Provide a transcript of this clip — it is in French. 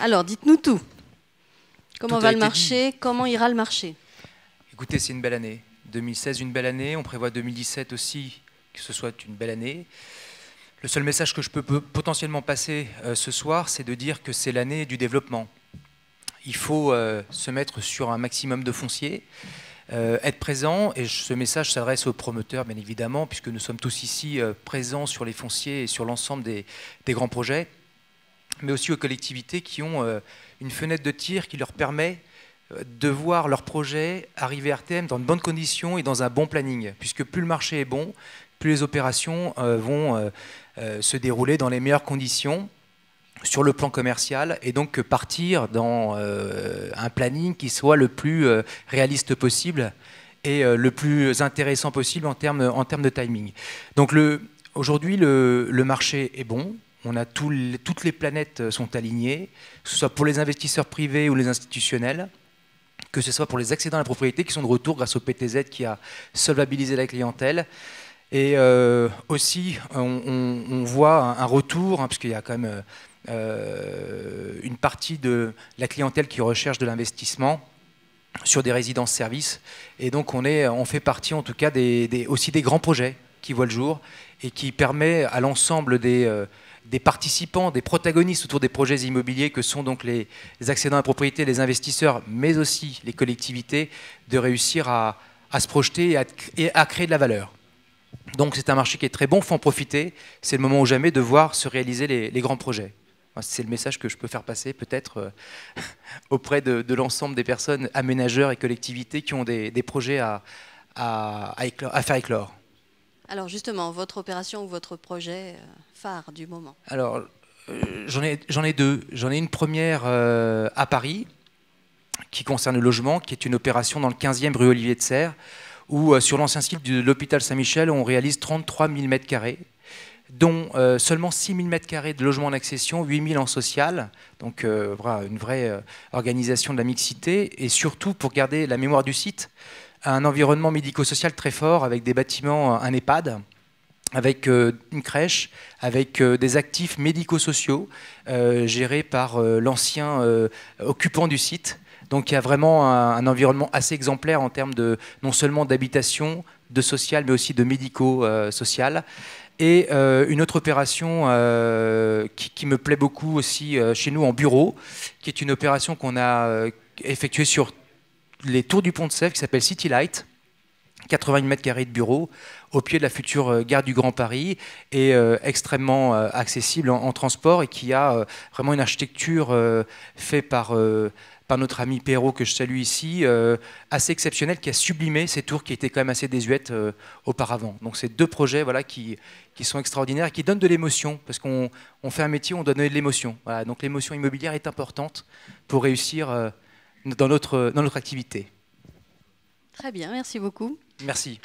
Alors, dites-nous tout. Comment va le marché Comment ira le marché Écoutez, c'est une belle année. 2016, une belle année. On prévoit 2017 aussi que ce soit une belle année. Le seul message que je peux potentiellement passer euh, ce soir, c'est de dire que c'est l'année du développement. Il faut euh, se mettre sur un maximum de fonciers, euh, être présent, et ce message s'adresse aux promoteurs, bien évidemment, puisque nous sommes tous ici présents sur les fonciers et sur l'ensemble des grands projets mais aussi aux collectivités qui ont euh, une fenêtre de tir qui leur permet euh, de voir leur projet arriver à terme dans de bonnes conditions et dans un bon planning, puisque plus le marché est bon, plus les opérations euh, vont se dérouler dans les meilleures conditions sur le plan commercial et donc partir dans un planning qui soit le plus réaliste possible et le plus intéressant possible en termes, en de timing. Donc aujourd'hui, le marché est bon, on a toutes les planètes euh, sont alignées, que ce soit pour les investisseurs privés ou les institutionnels, que ce soit pour les accédants à la propriété qui sont de retour grâce au PTZ qui a solvabilisé la clientèle. Et euh, aussi, on, voit un retour, hein, parce qu'il y a quand même euh, une partie de la clientèle qui recherche de l'investissement sur des résidences-services. Et donc, on, est, on fait partie, en tout cas, des, aussi des grands projets qui voient le jour et qui permet à l'ensemble des, des participants, des protagonistes autour des projets immobiliers que sont donc les, accédants à la propriété, les investisseurs, mais aussi les collectivités, de réussir à, se projeter et à, créer de la valeur. Donc c'est un marché qui est très bon, faut en profiter. C'est le moment ou jamais de voir se réaliser les, grands projets. C'est le message que je peux faire passer peut-être euh, auprès de, l'ensemble des personnes, aménageurs et collectivités qui ont des, projets à, à faire éclore. Alors justement, votre opération ou votre projet euh, phare du moment Alors, euh, j'en ai, deux. J'en ai une première euh, à Paris, qui concerne le logement, qui est une opération dans le 15e rue Olivier de Serre, où sur l'ancien site de l'hôpital Saint-Michel, on réalise 33 000 m dont seulement 6 000 m de logements en accession, 8 000 en social, donc une vraie organisation de la mixité, et surtout pour garder la mémoire du site, un environnement médico-social très fort avec des bâtiments, euh, un EHPAD, avec euh, une crèche, avec euh, des actifs médico-sociaux gérés par l'ancien occupant du site. Donc il y a vraiment un, environnement assez exemplaire en termes de non seulement d'habitation, de social, mais aussi de médico-social. Et une autre opération qui, qui, me plaît beaucoup aussi chez nous en bureau, qui est une opération qu'on a effectuée sur les tours du pont de Sèvres qui s'appelle City Light. 80 mètres carrés de bureau, au pied de la future euh, gare du Grand Paris et euh, extrêmement euh, accessible en, transport et qui a vraiment une architecture faite par, par notre ami Perrault que je salue ici, assez exceptionnelle, qui a sublimé ces tours qui étaient quand même assez désuètes auparavant. Donc ces deux projets voilà, qui, sont extraordinaires et qui donnent de l'émotion, parce qu'on fait un métier où on doit donner de l'émotion. donc l'émotion immobilière est importante pour réussir dans notre, dans activité. Très bien, merci beaucoup. Merci.